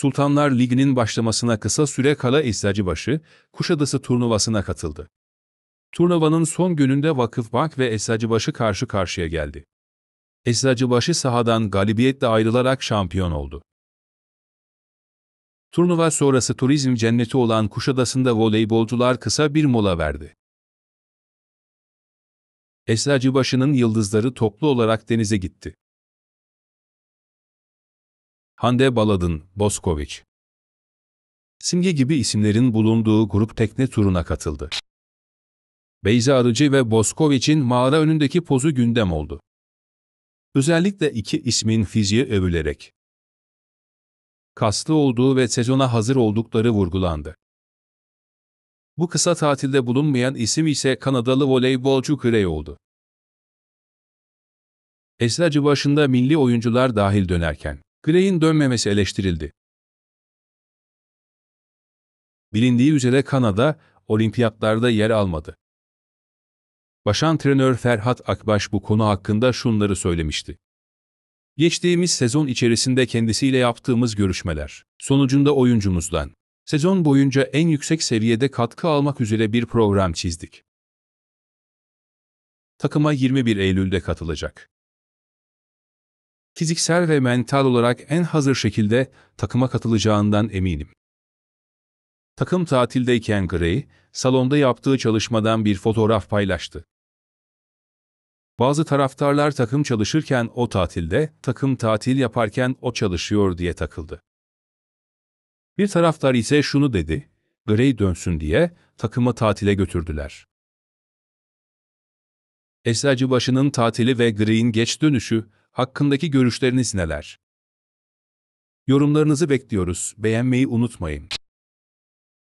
Sultanlar Ligi'nin başlamasına kısa süre kala Eczacıbaşı, Kuşadası turnuvasına katıldı. Turnuvanın son gününde Vakıfbank ve Eczacıbaşı karşı karşıya geldi. Eczacıbaşı sahadan galibiyetle ayrılarak şampiyon oldu. Turnuva sonrası turizm cenneti olan Kuşadası'nda voleybolcular kısa bir mola verdi. Esracıbaşı'nın yıldızları toplu olarak denize gitti. Hande Baladın, Boskoviç. Simge gibi isimlerin bulunduğu grup tekne turuna katıldı. Beyza Arıcı ve Boskoviç'in mağara önündeki pozu gündem oldu. Özellikle iki ismin fiziği övülerek kaslı olduğu ve sezona hazır oldukları vurgulandı. Bu kısa tatilde bulunmayan isim ise Kanadalı voleybolcu Kirey oldu. Esracı başında milli oyuncular dahil dönerken Gray'in dönmemesi eleştirildi. Bilindiği üzere Kanada, olimpiyatlarda yer almadı. Baş antrenör Ferhat Akbaş bu konu hakkında şunları söylemişti. Geçtiğimiz sezon içerisinde kendisiyle yaptığımız görüşmeler, sonucunda oyuncumuzdan, sezon boyunca en yüksek seviyede katkı almak üzere bir program çizdik. Takıma 21 Eylül'de katılacak fiziksel ve mental olarak en hazır şekilde takıma katılacağından eminim. Takım tatildeyken Gray, salonda yaptığı çalışmadan bir fotoğraf paylaştı. Bazı taraftarlar takım çalışırken o tatilde, takım tatil yaparken o çalışıyor diye takıldı. Bir taraftar ise şunu dedi, Gray dönsün diye takımı tatile götürdüler. Eczacıbaşı'nın tatili ve Gray'in geç dönüşü, hakkındaki görüşleriniz neler? Yorumlarınızı bekliyoruz. Beğenmeyi unutmayın.